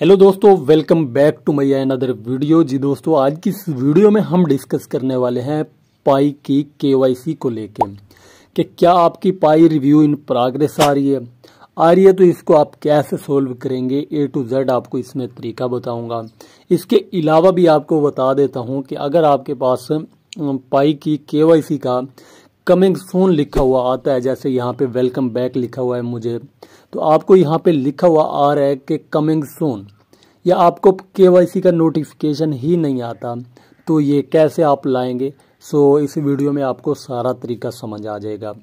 hello दोस्तों welcome back to my another video जी दोस्तों आज की इस वीडियो में हम डिस्कस करने वाले हैं पाई की केवाईसी को लेके कि क्या आपकी पाई रिव्यू इन प्रोग्रेस आ रही है आ रही है तो इसको आप कैसे सोल्व करेंगे ए टू जेड आपको इसमें तरीका बताऊंगा इसके अलावा भी आपको बता देता हूं कि अगर आपके पास पाई की के का कमिंग सोन लिखा हुआ आता है जैसे यहाँ पे वेलकम बैक लिखा हुआ है मुझे तो आपको यहाँ पे लिखा हुआ आ रहा है कि कमिंग सोन या आपको के का नोटिफिकेशन ही नहीं आता तो ये कैसे आप लाएंगे सो इस वीडियो में आपको सारा तरीका समझ आ जाएगा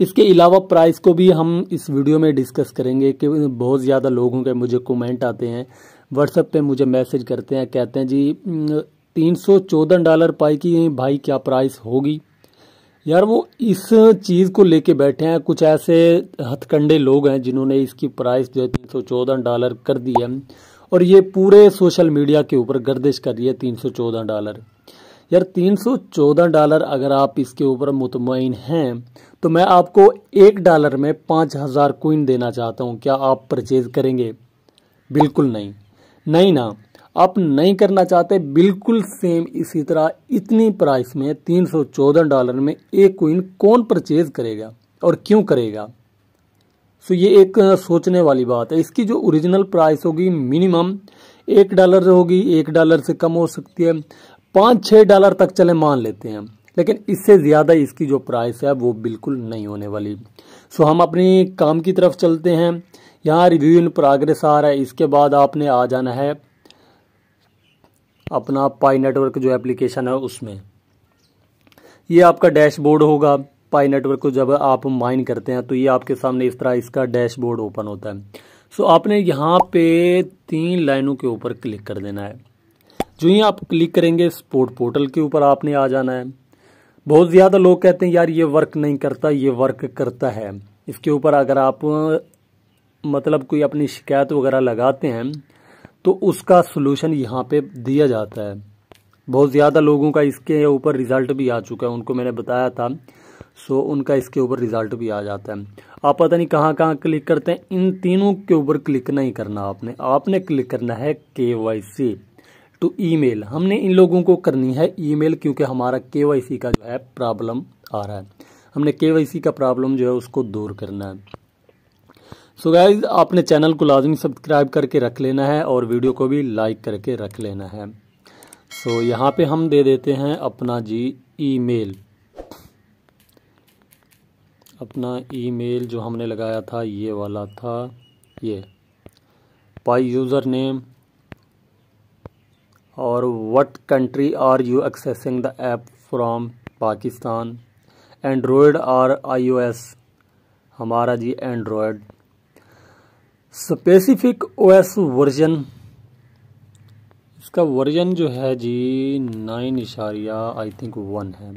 इसके अलावा प्राइस को भी हम इस वीडियो में डिस्कस करेंगे कि बहुत ज़्यादा लोगों के मुझे कमेंट आते हैं व्हाट्सएप पे मुझे मैसेज करते हैं कहते हैं जी तीन सौ चौदह डॉलर पाई की भाई क्या प्राइस होगी यार वो इस चीज़ को लेके बैठे हैं कुछ ऐसे हथकंडे लोग हैं जिन्होंने इसकी प्राइस जो है तीन सौ चौदह डॉलर कर दी है और ये पूरे सोशल मीडिया के ऊपर गर्दिश कर रही है तीन सौ चौदह डॉलर यार तीन सौ चौदह डॉलर अगर आप इसके ऊपर मुतमिन हैं तो मैं आपको एक डॉलर में पाँच हज़ार क्विन देना चाहता हूँ क्या आप परचेज़ करेंगे बिल्कुल नहीं नहीं ना आप नहीं करना चाहते बिल्कुल सेम इसी तरह इतनी प्राइस में 314 डॉलर में एक कोइन कौन परचेज करेगा और क्यों करेगा सो ये एक सोचने वाली बात है इसकी जो ओरिजिनल प्राइस होगी मिनिमम एक डॉलर होगी एक डॉलर से कम हो सकती है पाँच छः डॉलर तक चले मान लेते हैं लेकिन इससे ज़्यादा इसकी जो प्राइस है वो बिल्कुल नहीं होने वाली सो हम अपने काम की तरफ चलते हैं यहाँ रिव्यू इन प्रोग्रेस आ रहा है इसके बाद आपने आ जाना है अपना पाई नेटवर्क जो एप्लीकेशन है उसमें ये आपका डैशबोर्ड होगा पाई नेटवर्क को जब आप माइन करते हैं तो ये आपके सामने इस तरह इसका डैशबोर्ड ओपन होता है सो so, आपने यहाँ पे तीन लाइनों के ऊपर क्लिक कर देना है जो ही आप क्लिक करेंगे स्पोर्ट पोर्टल के ऊपर आपने आ जाना है बहुत ज़्यादा लोग कहते हैं यार ये वर्क नहीं करता ये वर्क करता है इसके ऊपर अगर आप मतलब कोई अपनी शिकायत वगैरह लगाते हैं तो उसका सोलूशन यहाँ पे दिया जाता है बहुत ज़्यादा लोगों का इसके ऊपर रिज़ल्ट भी आ चुका है उनको मैंने बताया था सो उनका इसके ऊपर रिज़ल्ट भी आ जाता है आप पता नहीं कहाँ कहाँ क्लिक करते हैं इन तीनों के ऊपर क्लिक नहीं करना आपने आपने क्लिक करना है के वाई सी टू तो मेल हमने इन लोगों को करनी है मेल क्योंकि हमारा के वाई सी का जो है प्रॉब्लम आ रहा है हमने के वाई सी का प्रॉब्लम जो है उसको दूर करना है सो गाइज आपने चैनल को लाजमी सब्सक्राइब करके रख लेना है और वीडियो को भी लाइक करके रख लेना है सो so, यहाँ पे हम दे देते हैं अपना जी ईमेल अपना ईमेल जो हमने लगाया था ये वाला था ये पाई यूज़र नेम और what country are you accessing the app from Pakistan android और आईओएस हमारा जी एंड्रॉयड स्पेसिफिक ओएस वर्जन इसका वर्जन जो है जी नाइन इशारिया आई थिंक वन है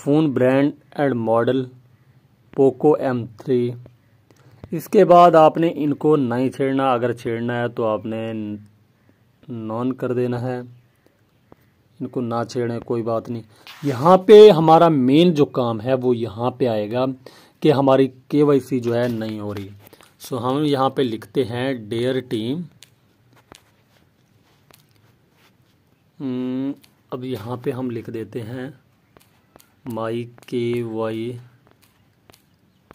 phone brand and model Poco M three इसके बाद आपने इनको नहीं छेड़ना अगर छेड़ना है तो आपने नॉन कर देना है इनको ना छेड़ें कोई बात नहीं यहाँ पे हमारा मेन जो काम है वो यहाँ पे आएगा कि हमारी केवाईसी जो है नहीं हो रही सो so, हम यहाँ पे लिखते हैं डेयर टीम hmm, अब यहाँ पे हम लिख देते हैं my K Y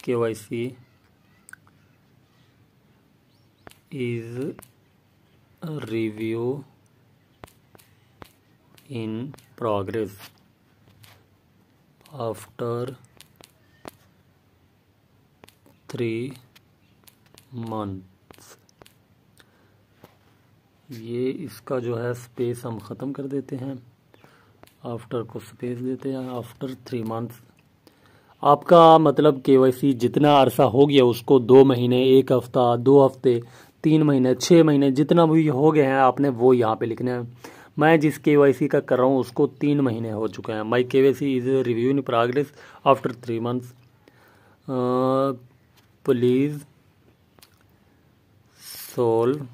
K Y C is review in progress after three month ये इसका जो है स्पेस हम ख़त्म कर देते हैं आफ्टर को स्पेस देते हैं आफ्टर थ्री मंथ्स आपका मतलब के जितना अरसा हो गया उसको दो महीने एक हफ्ता दो हफ्ते तीन महीने छः महीने जितना भी हो गए हैं आपने वो यहाँ पे लिखना है मैं जिस के का कर रहा हूँ उसको तीन महीने हो चुके हैं my K Y C is review in progress after three months please solve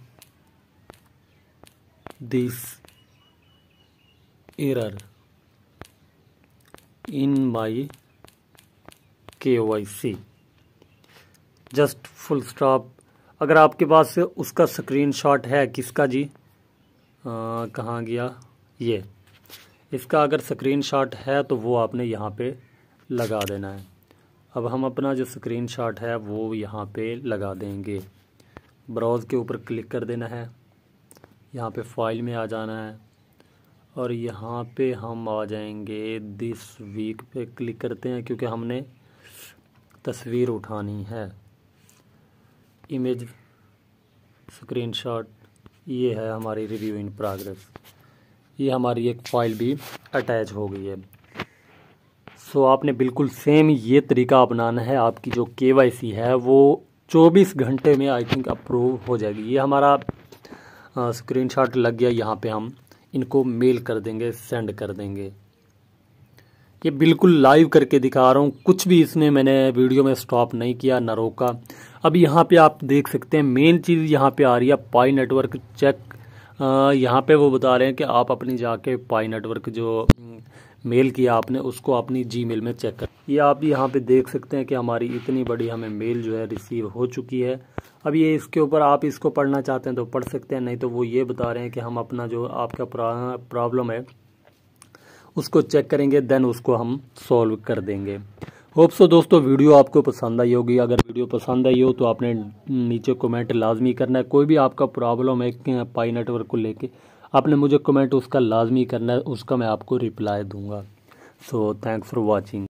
this error in my KYC just full stop अगर आपके पास उसका स्क्रीन शॉट है किसका जी कहाँ गया ये इसका अगर स्क्रीन शॉट है तो वो आपने यहाँ पे लगा देना है अब हम अपना जो स्क्रीन शॉट है वो यहाँ पे लगा देंगे ब्राउज़ के ऊपर क्लिक कर देना है यहाँ पे फाइल में आ जाना है और यहाँ पे हम आ जाएंगे दिस वीक पे क्लिक करते हैं क्योंकि हमने तस्वीर उठानी है इमेज स्क्रीनशॉट ये है हमारी रिव्यू इन प्रोग्रेस ये हमारी एक फ़ाइल भी अटैच हो गई है सो आपने बिल्कुल सेम ये तरीका अपनाना है आपकी जो के है वो चौबीस घंटे में आई थिंक अप्रूव हो जाएगी ये हमारा स्क्रीन शॉट लग गया यहाँ पे हम इनको मेल कर देंगे सेंड कर देंगे ये बिल्कुल लाइव करके दिखा रहा हूँ कुछ भी इसमें मैंने वीडियो में स्टॉप नहीं किया न रोका अब यहाँ पे आप देख सकते हैं मेन चीज़ यहाँ पे आ रही है पाई नेटवर्क चेक यहाँ पे वो बता रहे हैं कि आप अपनी जाके पाई नेटवर्क जो मेल किया आपने उसको अपनी जी मेल में चेक कर ये आप यहाँ पे देख सकते हैं कि हमारी इतनी बड़ी हमें मेल जो है रिसीव हो चुकी है अब ये इसके ऊपर आप इसको पढ़ना चाहते हैं तो पढ़ सकते हैं नहीं तो वो ये बता रहे हैं कि हम अपना जो आपका प्रॉब्लम है उसको चेक करेंगे देन उसको हम सॉल्व कर देंगे होप सो दोस्तों वीडियो आपको पसंद आई होगी अगर वीडियो पसंद आई हो तो आपने नीचे कमेंट लाजमी करना है कोई भी आपका प्रॉब्लम है पाई नेटवर्क को लेके आपने मुझे कमेंट उसका लाजमी करना है उसका मैं आपको रिप्लाई दूंगा सो थैंक्स फॉर वॉचिंग